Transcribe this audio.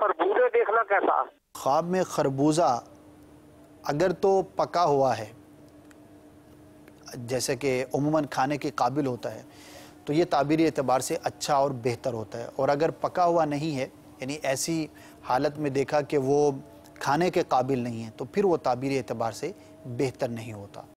खरबूजा देखना कैसा ख्वाब में खरबूजा अगर तो पका हुआ है जैसे कि उमूमा खाने के काबिल होता है तो ये ताबीरी एतबार से अच्छा और बेहतर होता है और अगर पका हुआ नहीं है यानी ऐसी हालत में देखा कि वो खाने के काबिल नहीं है तो फिर वो ताबीरी एतबार से बेहतर नहीं होता